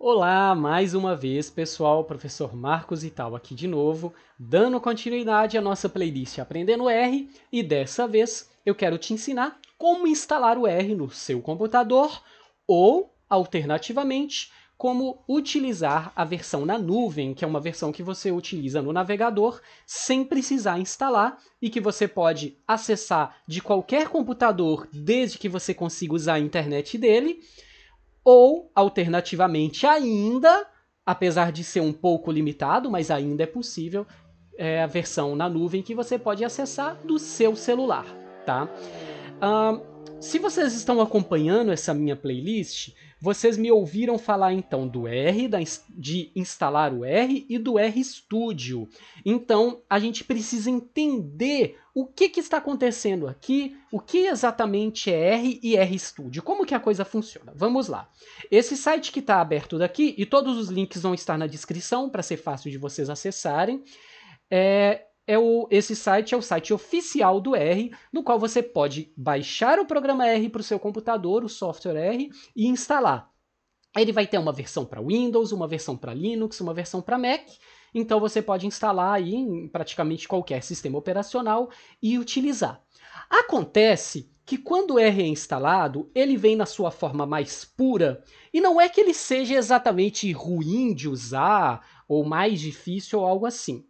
Olá, mais uma vez, pessoal, professor Marcos Ital aqui de novo, dando continuidade à nossa playlist Aprendendo R, e dessa vez eu quero te ensinar como instalar o R no seu computador ou, alternativamente, como utilizar a versão na nuvem, que é uma versão que você utiliza no navegador sem precisar instalar e que você pode acessar de qualquer computador desde que você consiga usar a internet dele ou, alternativamente, ainda, apesar de ser um pouco limitado, mas ainda é possível, é a versão na nuvem que você pode acessar do seu celular, tá? Um, se vocês estão acompanhando essa minha playlist, vocês me ouviram falar então do R, de instalar o R e do R Studio. Então a gente precisa entender o que, que está acontecendo aqui, o que exatamente é R e R Studio, como que a coisa funciona. Vamos lá. Esse site que está aberto daqui, e todos os links vão estar na descrição para ser fácil de vocês acessarem, é, é o, esse site é o site oficial do R, no qual você pode baixar o programa R para o seu computador, o software R, e instalar. Ele vai ter uma versão para Windows, uma versão para Linux, uma versão para Mac. Então você pode instalar aí em praticamente qualquer sistema operacional e utilizar. Acontece que quando o R é instalado, ele vem na sua forma mais pura, e não é que ele seja exatamente ruim de usar ou mais difícil ou algo assim.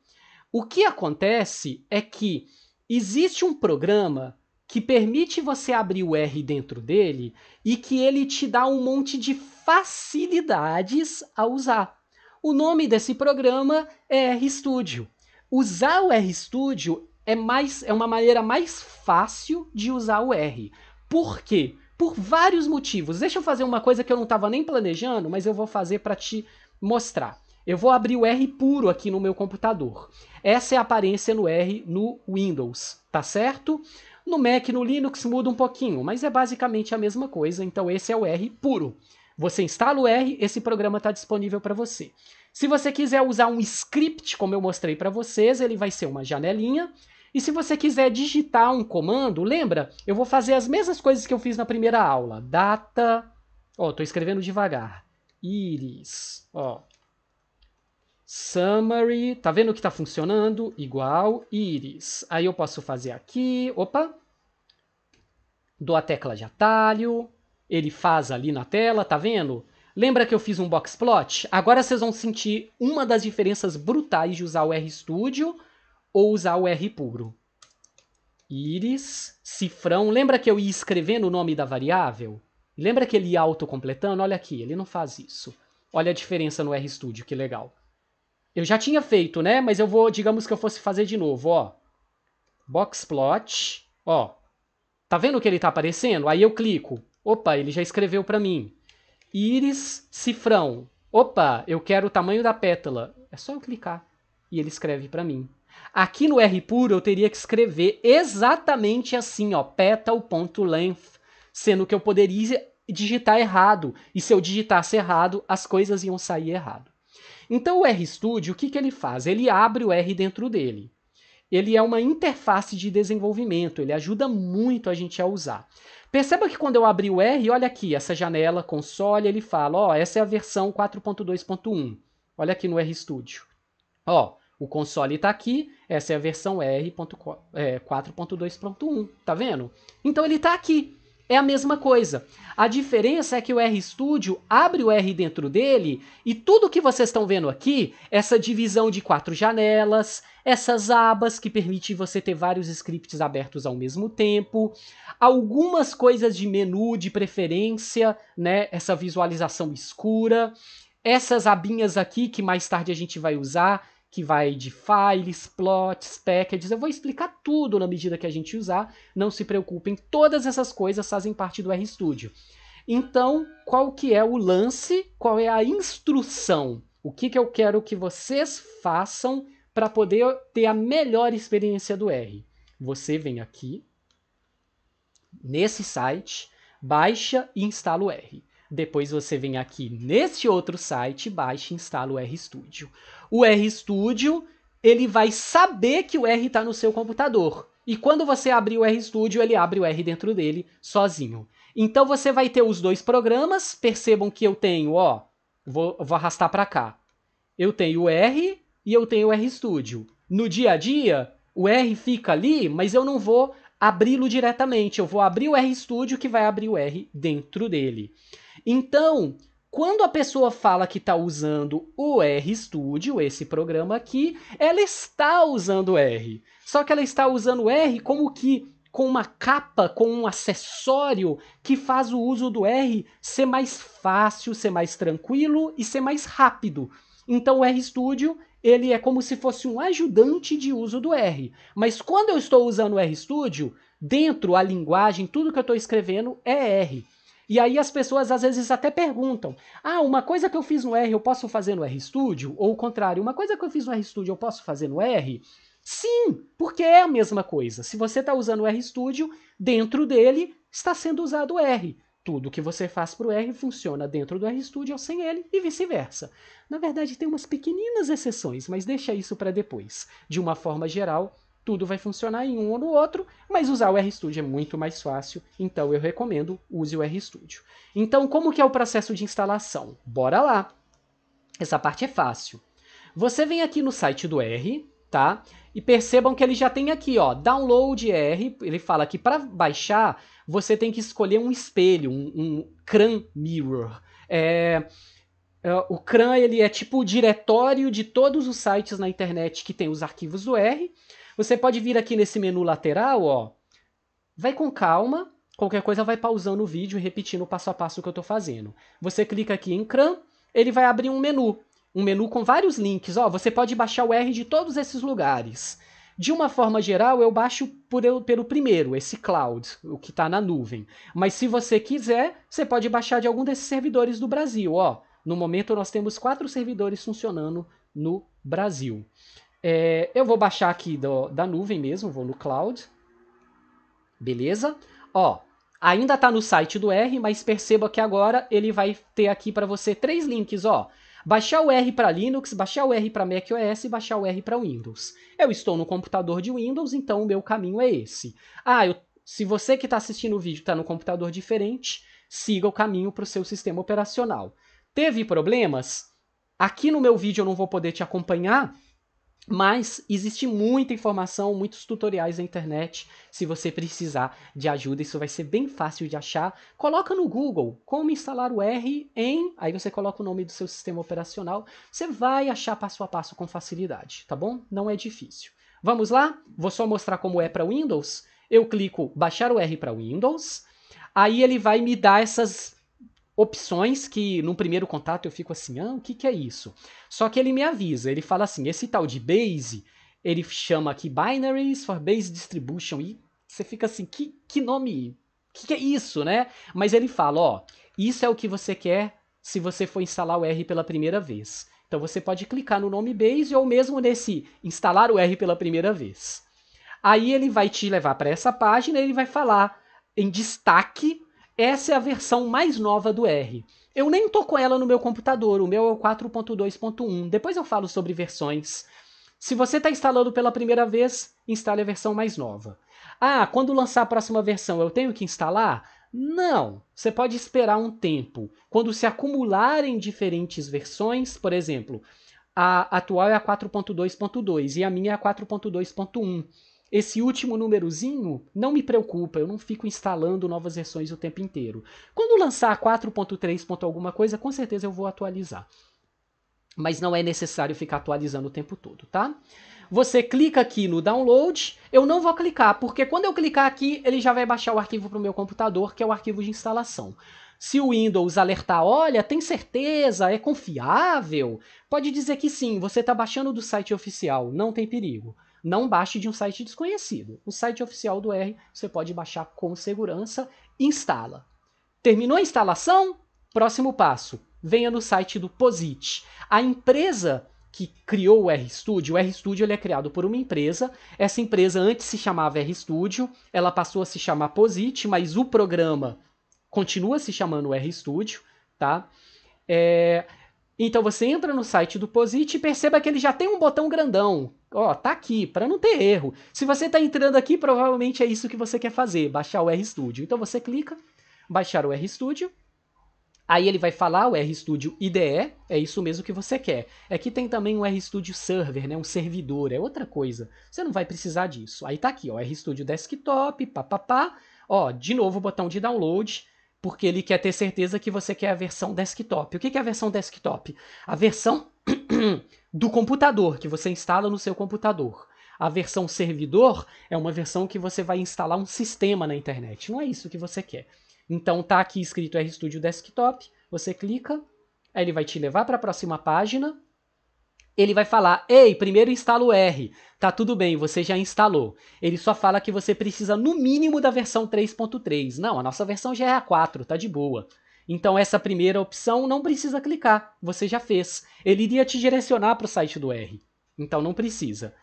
O que acontece é que existe um programa que permite você abrir o R dentro dele e que ele te dá um monte de facilidades a usar. O nome desse programa é RStudio. Usar o RStudio é mais é uma maneira mais fácil de usar o R. Por quê? Por vários motivos. Deixa eu fazer uma coisa que eu não estava nem planejando, mas eu vou fazer para te mostrar. Eu vou abrir o R puro aqui no meu computador. Essa é a aparência no R no Windows, tá certo? No Mac e no Linux muda um pouquinho, mas é basicamente a mesma coisa, então esse é o R puro. Você instala o R, esse programa está disponível para você. Se você quiser usar um script, como eu mostrei para vocês, ele vai ser uma janelinha. E se você quiser digitar um comando, lembra? Eu vou fazer as mesmas coisas que eu fiz na primeira aula. Data, ó, oh, estou escrevendo devagar. Iris, ó, oh Summary, tá vendo que tá funcionando? Igual, iris. Aí eu posso fazer aqui, opa, dou a tecla de atalho, ele faz ali na tela, tá vendo? Lembra que eu fiz um box plot? Agora vocês vão sentir uma das diferenças brutais de usar o RStudio ou usar o R puro. Iris, cifrão, lembra que eu ia escrevendo o nome da variável? Lembra que ele ia autocompletando? Olha aqui, ele não faz isso. Olha a diferença no RStudio, que legal. Eu já tinha feito, né? Mas eu vou, digamos que eu fosse fazer de novo, ó. Box plot, ó. Tá vendo que ele tá aparecendo? Aí eu clico. Opa, ele já escreveu para mim. Íris cifrão. Opa, eu quero o tamanho da pétala. É só eu clicar e ele escreve para mim. Aqui no R puro eu teria que escrever exatamente assim, ó, petal.length, sendo que eu poderia digitar errado. E se eu digitasse errado, as coisas iam sair errado. Então o RStudio, o que, que ele faz? Ele abre o R dentro dele. Ele é uma interface de desenvolvimento, ele ajuda muito a gente a usar. Perceba que quando eu abri o R, olha aqui, essa janela console, ele fala, ó, essa é a versão 4.2.1. Olha aqui no RStudio. Ó, o console está aqui, essa é a versão R.4.2.1, é, tá vendo? Então ele está aqui é a mesma coisa. A diferença é que o RStudio abre o R dentro dele e tudo que vocês estão vendo aqui, essa divisão de quatro janelas, essas abas que permitem você ter vários scripts abertos ao mesmo tempo, algumas coisas de menu de preferência, né, essa visualização escura, essas abinhas aqui que mais tarde a gente vai usar, que vai de files, plots, packages. Eu vou explicar tudo na medida que a gente usar. Não se preocupem, todas essas coisas fazem parte do RStudio. Então, qual que é o lance? Qual é a instrução? O que, que eu quero que vocês façam para poder ter a melhor experiência do R? Você vem aqui, nesse site, baixa e instala o R. Depois você vem aqui neste outro site, baixa e instala o RStudio. O RStudio, ele vai saber que o R está no seu computador. E quando você abrir o RStudio, ele abre o R dentro dele sozinho. Então você vai ter os dois programas. Percebam que eu tenho, ó, vou, vou arrastar para cá. Eu tenho o R e eu tenho o RStudio. No dia a dia, o R fica ali, mas eu não vou abri-lo diretamente. Eu vou abrir o RStudio que vai abrir o R dentro dele. Então, quando a pessoa fala que está usando o RStudio, esse programa aqui, ela está usando R. Só que ela está usando R como que com uma capa, com um acessório que faz o uso do R ser mais fácil, ser mais tranquilo e ser mais rápido. Então o RStudio ele é como se fosse um ajudante de uso do R. Mas quando eu estou usando o RStudio, dentro a linguagem, tudo que eu estou escrevendo é R. E aí as pessoas às vezes até perguntam: "Ah, uma coisa que eu fiz no R, eu posso fazer no R Studio?" Ou o contrário, "Uma coisa que eu fiz no R Studio, eu posso fazer no R?" Sim, porque é a mesma coisa. Se você está usando o R Studio, dentro dele está sendo usado o R. Tudo que você faz para o R funciona dentro do RStudio ou sem ele e vice-versa. Na verdade, tem umas pequeninas exceções, mas deixa isso para depois. De uma forma geral, tudo vai funcionar em um ou no outro, mas usar o RStudio é muito mais fácil, então eu recomendo use o RStudio. Então, como que é o processo de instalação? Bora lá! Essa parte é fácil. Você vem aqui no site do R, tá? E percebam que ele já tem aqui, ó, download R, ele fala que para baixar, você tem que escolher um espelho, um, um CRAN Mirror. É, é o CRAN ele é tipo o diretório de todos os sites na internet que tem os arquivos do R. Você pode vir aqui nesse menu lateral, ó. Vai com calma, qualquer coisa vai pausando o vídeo e repetindo o passo a passo que eu estou fazendo. Você clica aqui em CRAM, ele vai abrir um menu. Um menu com vários links, ó. Você pode baixar o R de todos esses lugares. De uma forma geral, eu baixo por, pelo primeiro, esse cloud, o que está na nuvem. Mas se você quiser, você pode baixar de algum desses servidores do Brasil. Ó, no momento, nós temos quatro servidores funcionando no Brasil. É, eu vou baixar aqui do, da nuvem mesmo, vou no cloud. Beleza? Ó, ainda está no site do R, mas perceba que agora ele vai ter aqui para você três links, ó. Baixar o R para Linux, baixar o R para macOS e baixar o R para Windows. Eu estou no computador de Windows, então o meu caminho é esse. Ah, eu, se você que está assistindo o vídeo está no computador diferente, siga o caminho para o seu sistema operacional. Teve problemas? Aqui no meu vídeo eu não vou poder te acompanhar, mas existe muita informação, muitos tutoriais na internet. Se você precisar de ajuda, isso vai ser bem fácil de achar. Coloca no Google como instalar o R em, aí você coloca o nome do seu sistema operacional, você vai achar passo a passo com facilidade, tá bom? Não é difícil. Vamos lá? Vou só mostrar como é para Windows. Eu clico baixar o R para Windows. Aí ele vai me dar essas opções que num primeiro contato eu fico assim, ah, o que, que é isso? Só que ele me avisa, ele fala assim, esse tal de Base, ele chama aqui Binaries for Base Distribution, e você fica assim, que, que nome, que, que é isso, né? Mas ele fala, ó, isso é o que você quer se você for instalar o R pela primeira vez. Então você pode clicar no nome Base ou mesmo nesse instalar o R pela primeira vez. Aí ele vai te levar para essa página e ele vai falar em destaque essa é a versão mais nova do R. Eu nem tô com ela no meu computador, o meu é o 4.2.1. Depois eu falo sobre versões. Se você está instalando pela primeira vez, instale a versão mais nova. Ah, quando lançar a próxima versão eu tenho que instalar? Não! Você pode esperar um tempo. Quando se acumularem diferentes versões, por exemplo, a atual é a 4.2.2 e a minha é a 4.2.1. Esse último númerozinho não me preocupa, eu não fico instalando novas versões o tempo inteiro. Quando lançar 4.3. alguma coisa, com certeza eu vou atualizar. Mas não é necessário ficar atualizando o tempo todo, tá? Você clica aqui no download, eu não vou clicar, porque quando eu clicar aqui, ele já vai baixar o arquivo para o meu computador, que é o arquivo de instalação. Se o Windows alertar, olha, tem certeza, é confiável, pode dizer que sim, você está baixando do site oficial, não tem perigo. Não baixe de um site desconhecido. O site oficial do R você pode baixar com segurança. Instala. Terminou a instalação? Próximo passo: venha no site do Posit. A empresa que criou o RStudio, o RStudio ele é criado por uma empresa. Essa empresa antes se chamava RStudio, ela passou a se chamar Posit, mas o programa continua se chamando RStudio, tá? É... Então você entra no site do Posit e perceba que ele já tem um botão grandão ó, tá aqui, para não ter erro. Se você tá entrando aqui, provavelmente é isso que você quer fazer, baixar o RStudio. Então você clica, baixar o RStudio, aí ele vai falar o RStudio IDE, é isso mesmo que você quer. Aqui tem também um RStudio Server, né, um servidor, é outra coisa. Você não vai precisar disso. Aí tá aqui, ó, RStudio Desktop, papapá, ó, de novo o botão de download, porque ele quer ter certeza que você quer a versão desktop. O que é a versão desktop? A versão do computador que você instala no seu computador. A versão servidor é uma versão que você vai instalar um sistema na internet. Não é isso que você quer. Então tá aqui escrito RStudio Desktop, você clica, aí ele vai te levar para a próxima página. Ele vai falar: "Ei, primeiro instala o R". Tá tudo bem, você já instalou. Ele só fala que você precisa no mínimo da versão 3.3. Não, a nossa versão já é a 4, tá de boa. Então essa primeira opção não precisa clicar, você já fez. Ele iria te direcionar para o site do R. Então não precisa.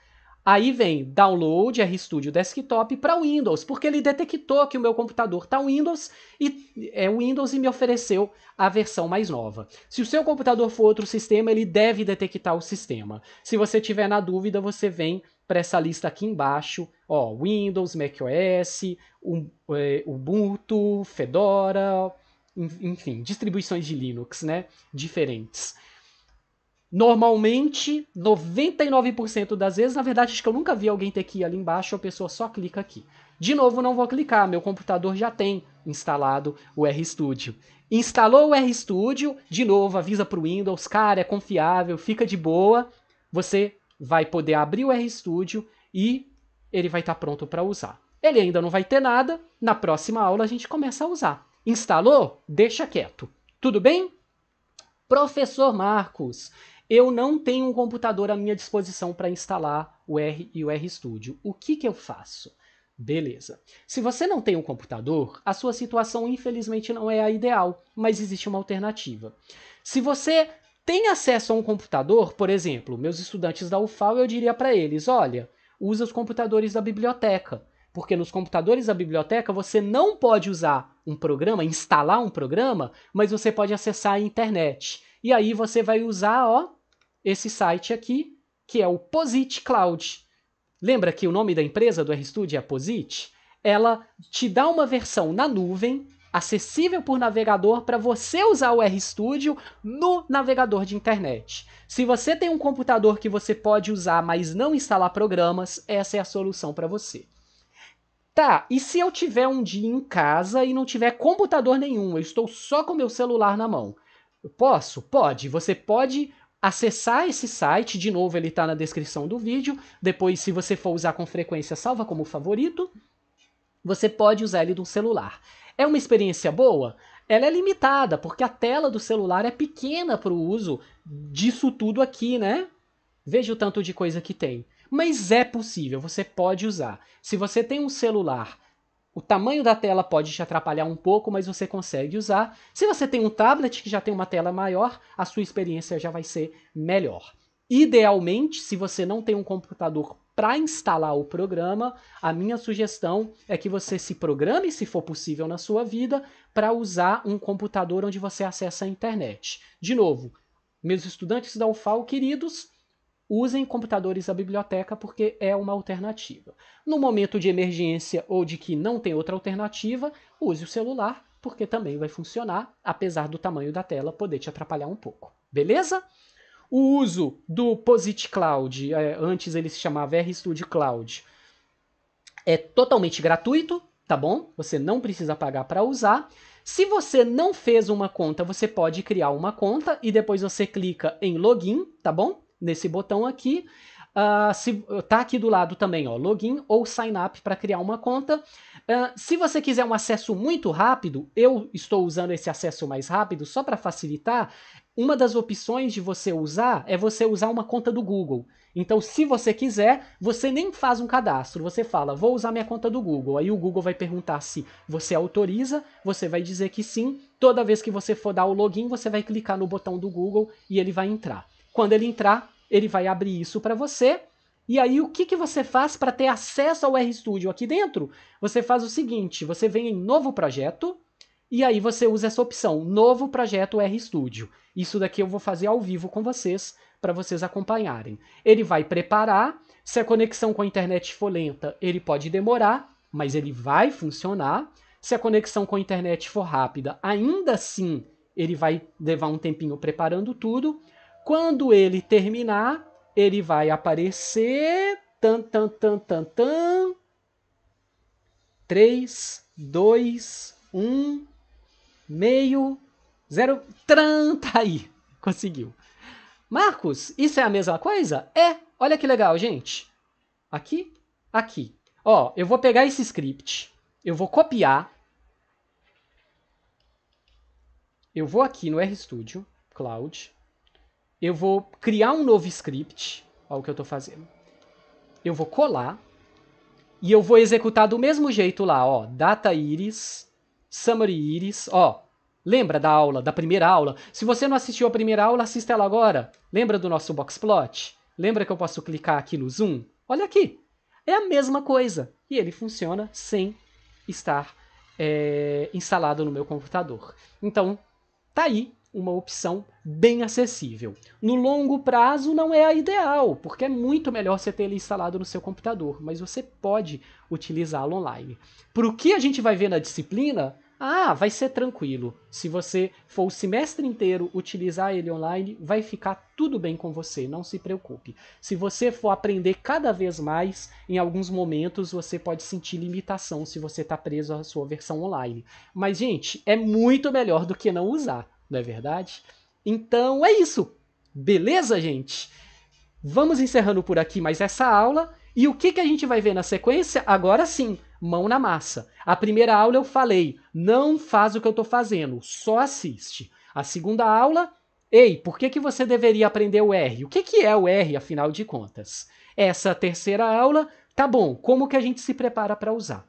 Aí vem download RStudio Desktop para Windows, porque ele detectou que o meu computador está Windows e é Windows e me ofereceu a versão mais nova. Se o seu computador for outro sistema, ele deve detectar o sistema. Se você tiver na dúvida, você vem para essa lista aqui embaixo, ó, Windows, macOS, é, Ubuntu, Fedora, enfim, distribuições de Linux, né, diferentes. Normalmente, 99% das vezes, na verdade, acho que eu nunca vi alguém ter que ir ali embaixo, a pessoa só clica aqui. De novo, não vou clicar, meu computador já tem instalado o RStudio. Instalou o RStudio, de novo, avisa para o Windows, cara, é confiável, fica de boa. Você vai poder abrir o RStudio e ele vai estar tá pronto para usar. Ele ainda não vai ter nada, na próxima aula a gente começa a usar. Instalou? Deixa quieto. Tudo bem? Professor Marcos, eu não tenho um computador à minha disposição para instalar o R e o RStudio. O que, que eu faço? Beleza. Se você não tem um computador, a sua situação infelizmente não é a ideal, mas existe uma alternativa. Se você tem acesso a um computador, por exemplo, meus estudantes da UFAL, eu diria para eles: olha, usa os computadores da biblioteca. Porque nos computadores da biblioteca você não pode usar um programa, instalar um programa, mas você pode acessar a internet. E aí você vai usar, ó, esse site aqui, que é o Posit Cloud. Lembra que o nome da empresa do RStudio é Posit? Ela te dá uma versão na nuvem, acessível por navegador, para você usar o RStudio no navegador de internet. Se você tem um computador que você pode usar, mas não instalar programas, essa é a solução para você. Tá, e se eu tiver um dia em casa e não tiver computador nenhum, eu estou só com meu celular na mão? Eu posso? Pode. Você pode acessar esse site, de novo ele está na descrição do vídeo. Depois, se você for usar com frequência, salva como favorito. Você pode usar ele do celular. É uma experiência boa? Ela é limitada, porque a tela do celular é pequena para o uso disso tudo aqui, né? Veja o tanto de coisa que tem. Mas é possível, você pode usar. Se você tem um celular, o tamanho da tela pode te atrapalhar um pouco, mas você consegue usar. Se você tem um tablet que já tem uma tela maior, a sua experiência já vai ser melhor. Idealmente, se você não tem um computador para instalar o programa, a minha sugestão é que você se programe, se for possível na sua vida, para usar um computador onde você acessa a internet. De novo, meus estudantes da UFAL queridos, usem computadores da biblioteca porque é uma alternativa. No momento de emergência ou de que não tem outra alternativa, use o celular porque também vai funcionar, apesar do tamanho da tela poder te atrapalhar um pouco. Beleza? O uso do Posit Cloud, é, antes ele se chamava RStudio Cloud, é totalmente gratuito, tá bom? Você não precisa pagar para usar. Se você não fez uma conta, você pode criar uma conta e depois você clica em login, tá bom? nesse botão aqui. Uh, se, tá aqui do lado também, ó, login ou sign up para criar uma conta. Uh, se você quiser um acesso muito rápido, eu estou usando esse acesso mais rápido só para facilitar. Uma das opções de você usar é você usar uma conta do Google. Então, se você quiser, você nem faz um cadastro, você fala, vou usar minha conta do Google. Aí o Google vai perguntar se você autoriza, você vai dizer que sim. Toda vez que você for dar o login, você vai clicar no botão do Google e ele vai entrar. Quando ele entrar, ele vai abrir isso para você. E aí, o que, que você faz para ter acesso ao RStudio aqui dentro? Você faz o seguinte: você vem em novo projeto, e aí você usa essa opção, novo projeto RStudio. Isso daqui eu vou fazer ao vivo com vocês, para vocês acompanharem. Ele vai preparar, se a conexão com a internet for lenta, ele pode demorar, mas ele vai funcionar. Se a conexão com a internet for rápida, ainda assim ele vai levar um tempinho preparando tudo. Quando ele terminar, ele vai aparecer. Tan, tan, tan, tan, tan. 3, 2, 1, meio, 0. Tran, tá aí. Conseguiu. Marcos, isso é a mesma coisa? É. Olha que legal, gente. Aqui, aqui. Ó, eu vou pegar esse script, eu vou copiar. Eu vou aqui no RStudio, Cloud eu vou criar um novo script, olha o que eu estou fazendo. Eu vou colar e eu vou executar do mesmo jeito lá, ó, data iris, summary iris, ó. Lembra da aula, da primeira aula? Se você não assistiu a primeira aula, assista ela agora. Lembra do nosso boxplot? Lembra que eu posso clicar aqui no zoom? Olha aqui. É a mesma coisa. E ele funciona sem estar é, instalado no meu computador. Então, tá aí uma opção bem acessível. No longo prazo não é a ideal, porque é muito melhor você ter ele instalado no seu computador, mas você pode utilizá-lo online. Para o que a gente vai ver na disciplina? Ah, vai ser tranquilo. Se você for o semestre inteiro utilizar ele online, vai ficar tudo bem com você, não se preocupe. Se você for aprender cada vez mais, em alguns momentos você pode sentir limitação se você está preso à sua versão online. Mas, gente, é muito melhor do que não usar não é verdade? Então é isso. Beleza, gente? Vamos encerrando por aqui mais essa aula. E o que, que a gente vai ver na sequência? Agora sim, mão na massa. A primeira aula eu falei, não faz o que eu estou fazendo, só assiste. A segunda aula, ei, por que, que você deveria aprender o R? O que, que é o R, afinal de contas? Essa terceira aula, tá bom, como que a gente se prepara para usar?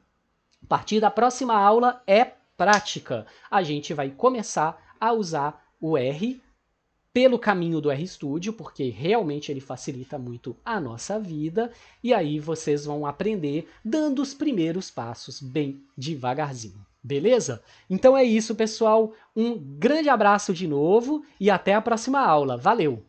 A partir da próxima aula é prática. A gente vai começar a usar o R pelo caminho do RStudio, porque realmente ele facilita muito a nossa vida, e aí vocês vão aprender dando os primeiros passos bem devagarzinho. Beleza? Então é isso, pessoal. Um grande abraço de novo e até a próxima aula. Valeu!